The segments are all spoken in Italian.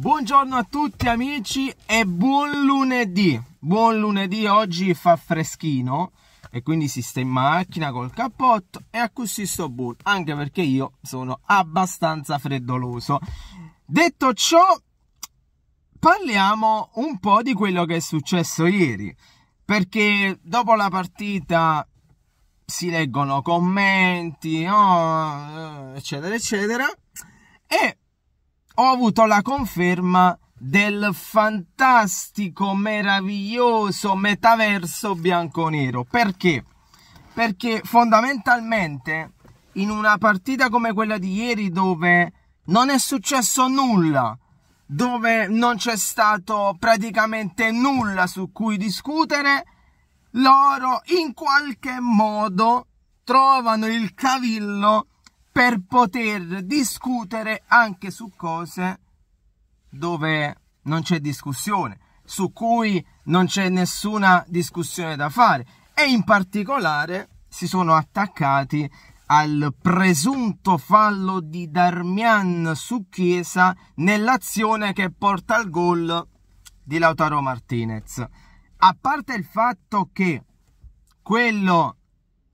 Buongiorno a tutti amici e buon lunedì. Buon lunedì, oggi fa freschino e quindi si sta in macchina col cappotto e a così sto buon, anche perché io sono abbastanza freddoloso. Detto ciò, parliamo un po' di quello che è successo ieri, perché dopo la partita si leggono commenti, oh, eh, eccetera, eccetera, e ho avuto la conferma del fantastico, meraviglioso metaverso bianco-nero. Perché? Perché fondamentalmente in una partita come quella di ieri dove non è successo nulla, dove non c'è stato praticamente nulla su cui discutere, loro in qualche modo trovano il cavillo per poter discutere anche su cose dove non c'è discussione, su cui non c'è nessuna discussione da fare e in particolare si sono attaccati al presunto fallo di Darmian su Chiesa nell'azione che porta al gol di Lautaro Martinez. A parte il fatto che quello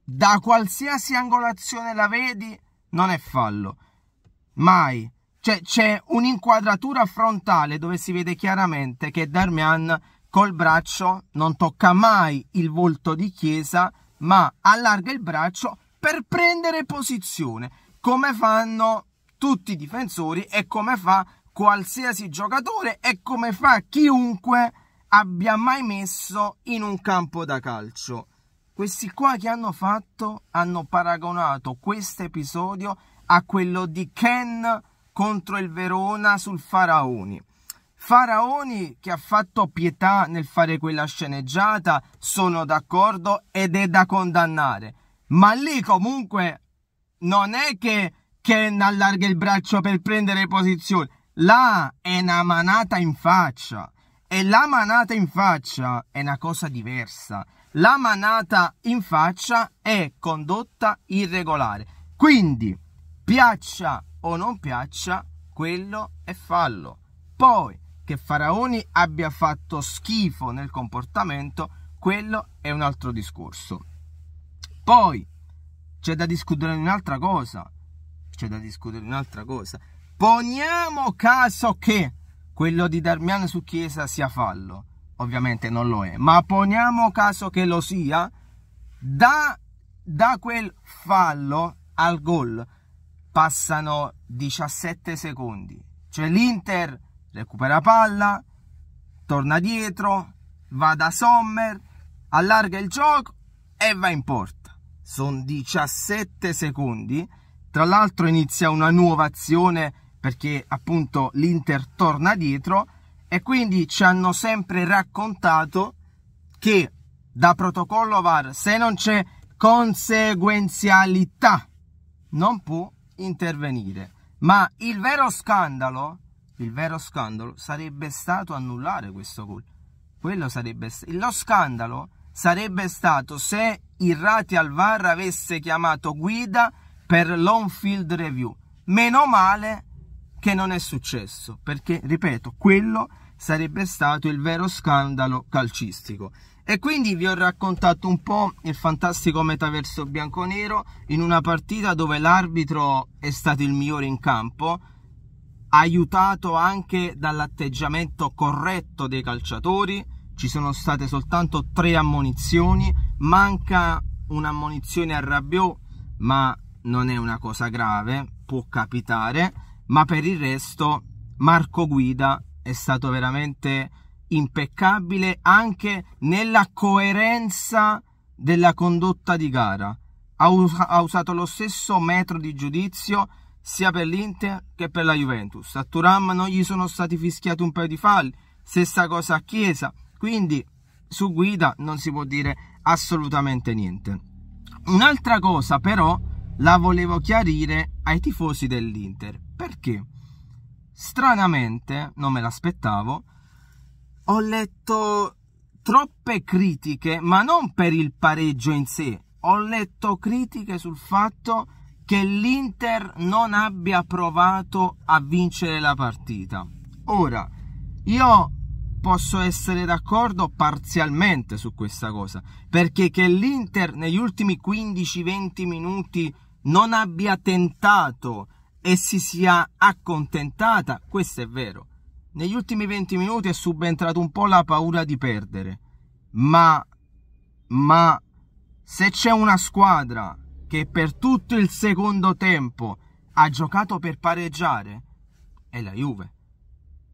da qualsiasi angolazione la vedi non è fallo. Mai. Cioè, c'è un'inquadratura frontale dove si vede chiaramente che Darmian col braccio non tocca mai il volto di Chiesa, ma allarga il braccio per prendere posizione, come fanno tutti i difensori e come fa qualsiasi giocatore e come fa chiunque abbia mai messo in un campo da calcio. Questi qua che hanno fatto hanno paragonato questo episodio a quello di Ken contro il Verona sul Faraoni. Faraoni che ha fatto pietà nel fare quella sceneggiata, sono d'accordo ed è da condannare. Ma lì comunque non è che Ken allarga il braccio per prendere posizione. Là è una manata in faccia. E la manata in faccia è una cosa diversa la manata in faccia è condotta irregolare. Quindi, piaccia o non piaccia, quello è fallo. Poi, che Faraoni abbia fatto schifo nel comportamento, quello è un altro discorso. Poi, c'è da discutere un'altra cosa. C'è da discutere un'altra cosa. Poniamo caso che quello di Darmian su Chiesa sia fallo ovviamente non lo è, ma poniamo caso che lo sia, da, da quel fallo al gol passano 17 secondi, cioè l'Inter recupera palla, torna dietro, va da Sommer, allarga il gioco e va in porta. Sono 17 secondi, tra l'altro inizia una nuova azione perché appunto l'Inter torna dietro e quindi ci hanno sempre raccontato che da protocollo VAR se non c'è conseguenzialità non può intervenire. Ma il vero scandalo, il vero scandalo sarebbe stato annullare questo gol. Quello sarebbe lo scandalo sarebbe stato se il Rati al VAR avesse chiamato guida per l'on-field review. Meno male che non è successo, perché ripeto, quello sarebbe stato il vero scandalo calcistico. E quindi vi ho raccontato un po' il fantastico metaverso bianconero in una partita dove l'arbitro è stato il migliore in campo, aiutato anche dall'atteggiamento corretto dei calciatori, ci sono state soltanto tre ammonizioni, manca un'ammonizione a Rabiot, ma non è una cosa grave, può capitare, ma per il resto Marco Guida è stato veramente impeccabile anche nella coerenza della condotta di gara. Ha, us- ha, usato lo stesso metro di giudizio sia per l'Inter che per la Juventus. A Turam non gli sono stati fischiati un paio di falli, stessa cosa a Chiesa. Quindi su guida non si può dire assolutamente niente. Un'altra cosa però la volevo chiarire ai tifosi dell'Inter. Perché? stranamente, non me l'aspettavo, ho letto troppe critiche, ma non per il pareggio in sé, ho letto critiche sul fatto che l'Inter non abbia provato a vincere la partita. Ora, io posso essere d'accordo parzialmente su questa cosa, perché che l'Inter negli ultimi 15-20 minuti non abbia tentato e si sia accontentata, questo è vero. Negli ultimi 20 minuti è subentrato un po' la paura di perdere, ma, ma se c'è una squadra che per tutto il secondo tempo ha giocato per pareggiare, è la Juve.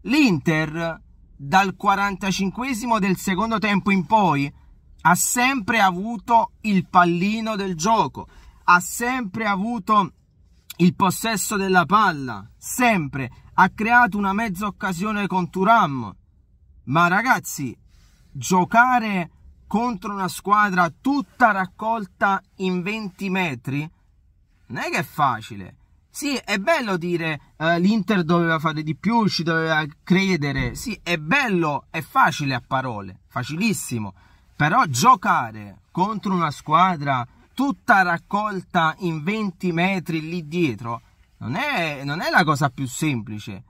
L'Inter dal 45 del secondo tempo in poi ha sempre avuto il pallino del gioco, ha sempre avuto il possesso della palla, sempre, ha creato una mezza occasione con Turam. Ma ragazzi, giocare contro una squadra tutta raccolta in 20 metri non è che è facile. Sì, è bello dire eh, l'Inter doveva fare di più, ci doveva credere. Sì, è bello, è facile a parole, facilissimo. Però giocare contro una squadra tutta raccolta in 20 metri lì dietro non è, non è la cosa più semplice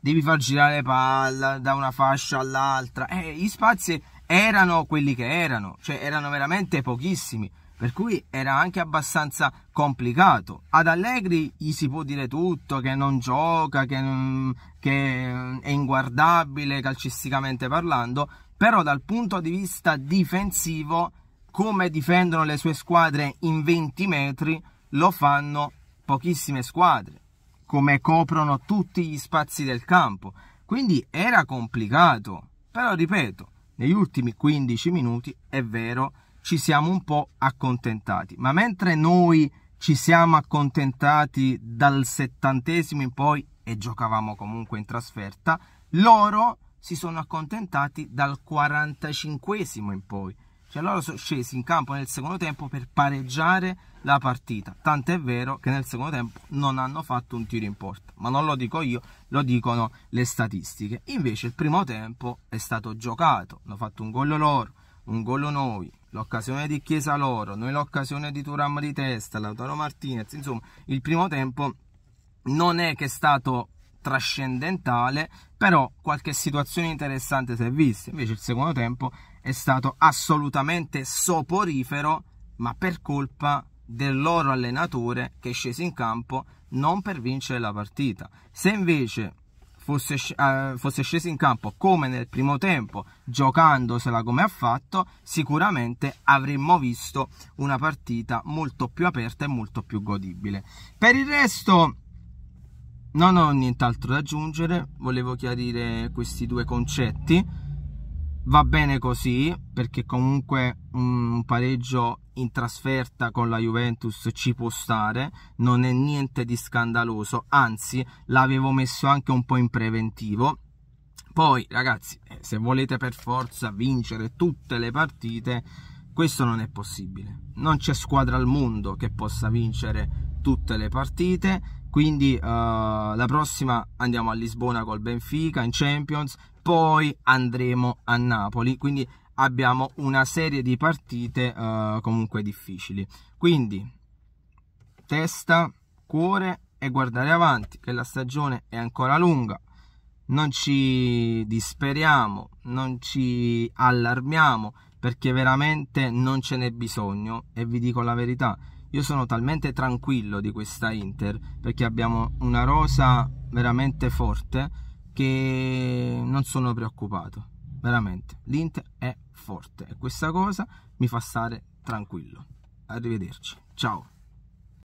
devi far girare palla da una fascia all'altra eh, gli spazi erano quelli che erano cioè erano veramente pochissimi per cui era anche abbastanza complicato. Ad Allegri gli si può dire tutto, che non gioca, che, che, è inguardabile calcisticamente parlando, però dal punto di vista difensivo come difendono le sue squadre in 20 metri lo fanno pochissime squadre, come coprono tutti gli spazi del campo. Quindi era complicato, però ripeto, negli ultimi 15 minuti è vero, ci siamo un po' accontentati, ma mentre noi ci siamo accontentati dal settantesimo in poi e giocavamo comunque in trasferta, loro si sono accontentati dal 45 in poi cioè loro sono scesi in campo nel secondo tempo per pareggiare la partita. Tant'è vero che nel secondo tempo non hanno fatto un tiro in porta, ma non lo dico io, lo dicono le statistiche. Invece il primo tempo è stato giocato, hanno fatto un gol loro, un gol noi, l'occasione di Chiesa loro, noi l'occasione di Turam di testa, Lautaro Martinez, insomma, il primo tempo non è che è stato trascendentale, però qualche situazione interessante si è vista. Invece il secondo tempo è stato assolutamente soporifero, ma per colpa del loro allenatore che è sceso in campo non per vincere la partita. Se invece fosse, eh, fosse sceso in campo come nel primo tempo, giocandosela come ha fatto, sicuramente avremmo visto una partita molto più aperta e molto più godibile. Per il resto non ho nient'altro da aggiungere, volevo chiarire questi due concetti va bene così perché comunque un pareggio in trasferta con la Juventus ci può stare non è niente di scandaloso anzi l'avevo messo anche un po' in preventivo poi ragazzi eh, se volete per forza vincere tutte le partite questo non è possibile non c'è squadra al mondo che possa vincere tutte le partite quindi uh, la prossima andiamo a Lisbona col Benfica in Champions poi andremo a Napoli, quindi abbiamo una serie di partite eh, comunque difficili. Quindi testa, cuore e guardare avanti, che la stagione è ancora lunga. Non ci disperiamo, non ci allarmiamo perché veramente non ce n'è bisogno e vi dico la verità, io sono talmente tranquillo di questa Inter perché abbiamo una rosa veramente forte che non sono preoccupato, veramente. L'Inter è forte e questa cosa mi fa stare tranquillo. Arrivederci, ciao.